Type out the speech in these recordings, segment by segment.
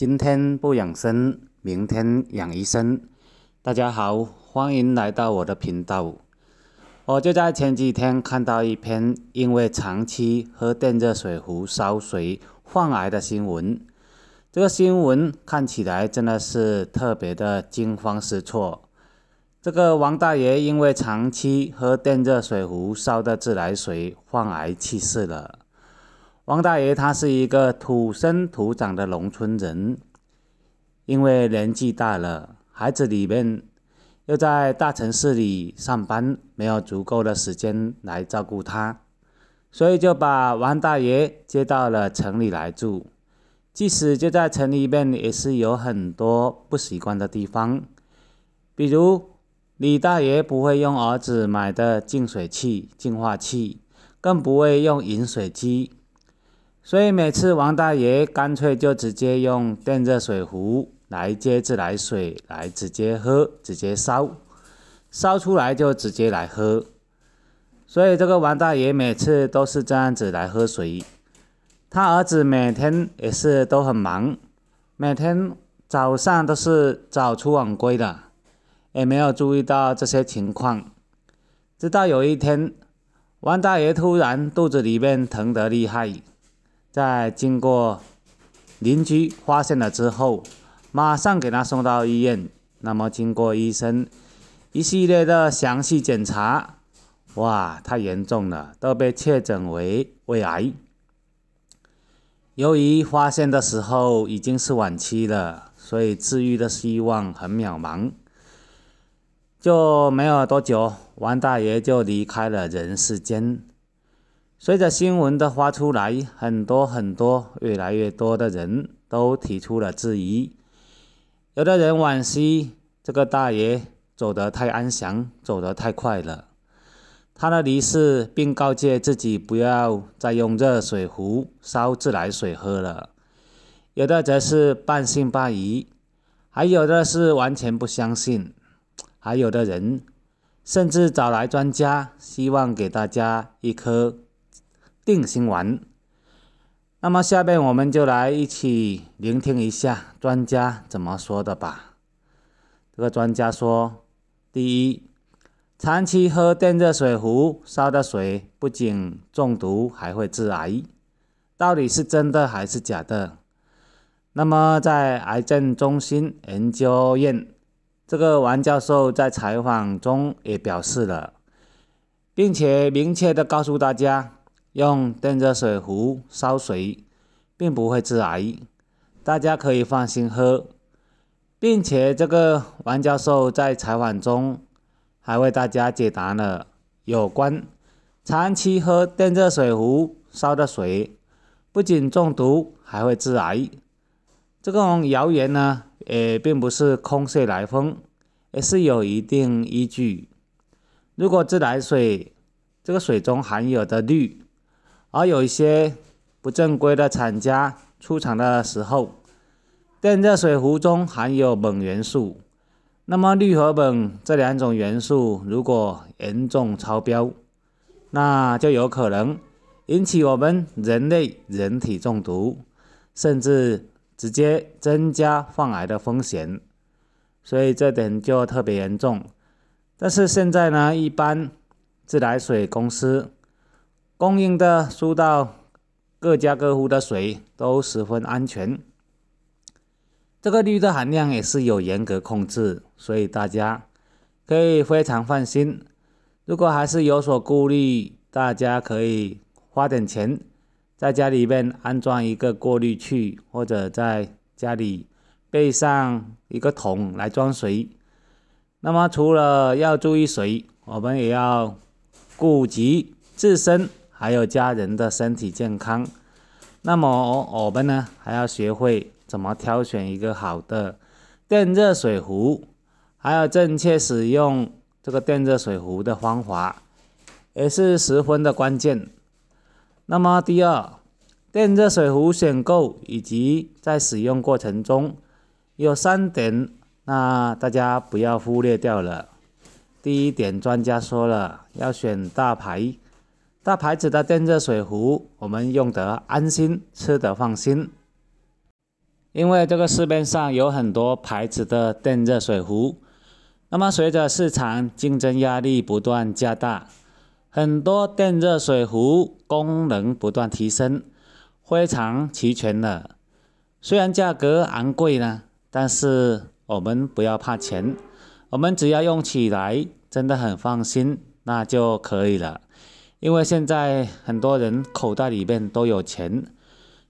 今天不养生，明天养医生。大家好，欢迎来到我的频道。我就在前几天看到一篇因为长期喝电热水壶烧水患癌的新闻，这个新闻看起来真的是特别的惊慌失措。这个王大爷因为长期喝电热水壶烧的自来水患癌去世了。王大爷他是一个土生土长的农村人，因为年纪大了，孩子里面又在大城市里上班，没有足够的时间来照顾他，所以就把王大爷接到了城里来住。即使就在城里面，也是有很多不习惯的地方，比如李大爷不会用儿子买的净水器、净化器，更不会用饮水机。所以每次王大爷干脆就直接用电热水壶来接自来水，来直接喝，直接烧，烧出来就直接来喝。所以这个王大爷每次都是这样子来喝水。他儿子每天也是都很忙，每天早上都是早出晚归的，也没有注意到这些情况。直到有一天，王大爷突然肚子里面疼得厉害。在经过邻居发现了之后，马上给他送到医院。那么，经过医生一系列的详细检查，哇，太严重了，都被确诊为胃癌。由于发现的时候已经是晚期了，所以治愈的希望很渺茫，就没有多久，王大爷就离开了人世间。随着新闻的发出来，很多很多越来越多的人都提出了质疑。有的人惋惜这个大爷走得太安详，走得太快了。他的离世并告诫自己不要再用热水壶烧自来水喝了。有的则是半信半疑，还有的是完全不相信。还有的人甚至找来专家，希望给大家一颗。定心丸。那么，下面我们就来一起聆听一下专家怎么说的吧。这个专家说：“第一，长期喝电热水壶烧的水不仅中毒，还会致癌。到底是真的还是假的？”那么，在癌症中心研究院，这个王教授在采访中也表示了，并且明确的告诉大家。用电热水壶烧水，并不会致癌，大家可以放心喝。并且这个王教授在采访中还为大家解答了有关长期喝电热水壶烧的水不仅中毒，还会致癌。这个谣言呢，也并不是空穴来风，而是有一定依据。如果自来水这个水中含有的氯。而有一些不正规的厂家出厂的时候，电热水壶中含有锰元素。那么氯和锰这两种元素如果严重超标，那就有可能引起我们人类人体中毒，甚至直接增加患癌的风险。所以这点就特别严重。但是现在呢，一般自来水公司。供应的输到各家各户的水都十分安全，这个氯的含量也是有严格控制，所以大家可以非常放心。如果还是有所顾虑，大家可以花点钱在家里面安装一个过滤器，或者在家里备上一个桶来装水。那么除了要注意水，我们也要顾及自身。还有家人的身体健康，那么我们呢还要学会怎么挑选一个好的电热水壶，还有正确使用这个电热水壶的方法，也是十分的关键。那么第二，电热水壶选购以及在使用过程中有三点，那大家不要忽略掉了。第一点，专家说了要选大牌。大牌子的电热水壶，我们用得安心，吃得放心。因为这个市面上有很多牌子的电热水壶，那么随着市场竞争压力不断加大，很多电热水壶功能不断提升，非常齐全了。虽然价格昂贵呢，但是我们不要怕钱，我们只要用起来真的很放心，那就可以了。因为现在很多人口袋里面都有钱，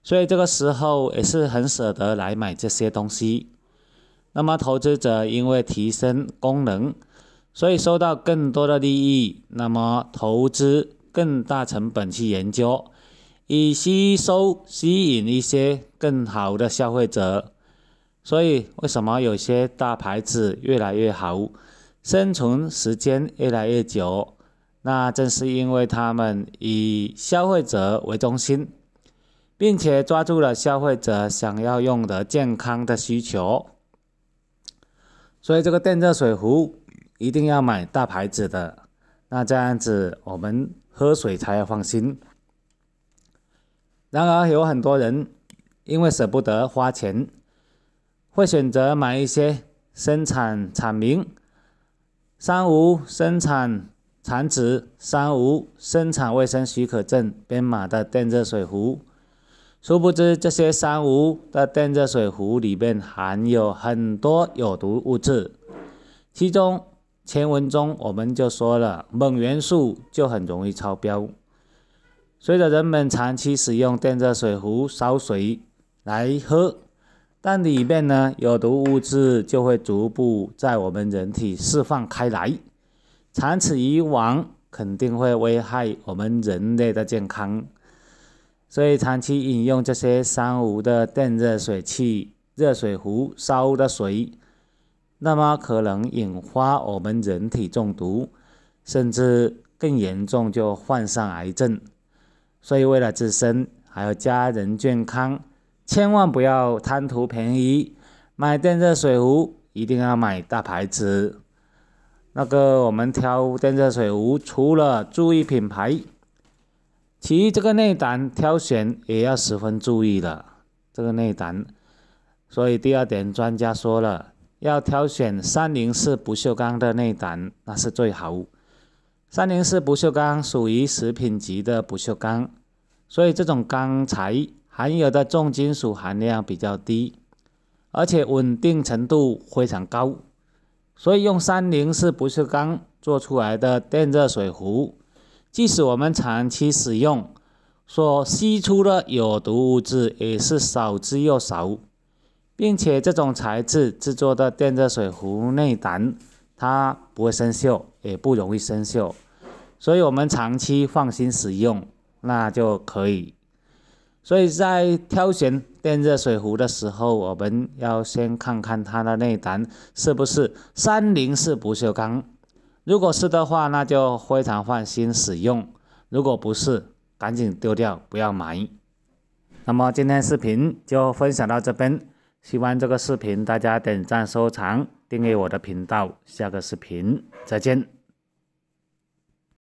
所以这个时候也是很舍得来买这些东西。那么投资者因为提升功能，所以收到更多的利益。那么投资更大成本去研究，以吸收吸引一些更好的消费者。所以为什么有些大牌子越来越好，生存时间越来越久？那正是因为他们以消费者为中心，并且抓住了消费者想要用的健康的需求，所以这个电热水壶一定要买大牌子的。那这样子我们喝水才要放心。然而有很多人因为舍不得花钱，会选择买一些生产厂名、三无生产。残值三无生产卫生许可证编码的电热水壶，殊不知这些三无的电热水壶里面含有很多有毒物质，其中前文中我们就说了，锰元素就很容易超标。随着人们长期使用电热水壶烧水来喝，但里面呢有毒物质就会逐步在我们人体释放开来。长此以往，肯定会危害我们人类的健康。所以，长期饮用这些三无的电热水器、热水壶烧的水，那么可能引发我们人体中毒，甚至更严重就患上癌症。所以，为了自身还有家人健康，千万不要贪图便宜买电热水壶，一定要买大牌子。那个，我们挑电热水壶，除了注意品牌，其这个内胆挑选也要十分注意的。这个内胆，所以第二点，专家说了，要挑选三零四不锈钢的内胆，那是最好。三零四不锈钢属于食品级的不锈钢，所以这种钢材含有的重金属含量比较低，而且稳定程度非常高。所以，用三零四不锈钢做出来的电热水壶，即使我们长期使用，所吸出的有毒物质也是少之又少，并且这种材质制作的电热水壶内胆，它不会生锈，也不容易生锈，所以我们长期放心使用，那就可以。所以在挑选电热水壶的时候，我们要先看看它的内胆是不是三零四不锈钢。如果是的话，那就非常放心使用；如果不是，赶紧丢掉，不要买。那么今天视频就分享到这边，希望这个视频大家点赞、收藏、订阅我的频道。下个视频再见。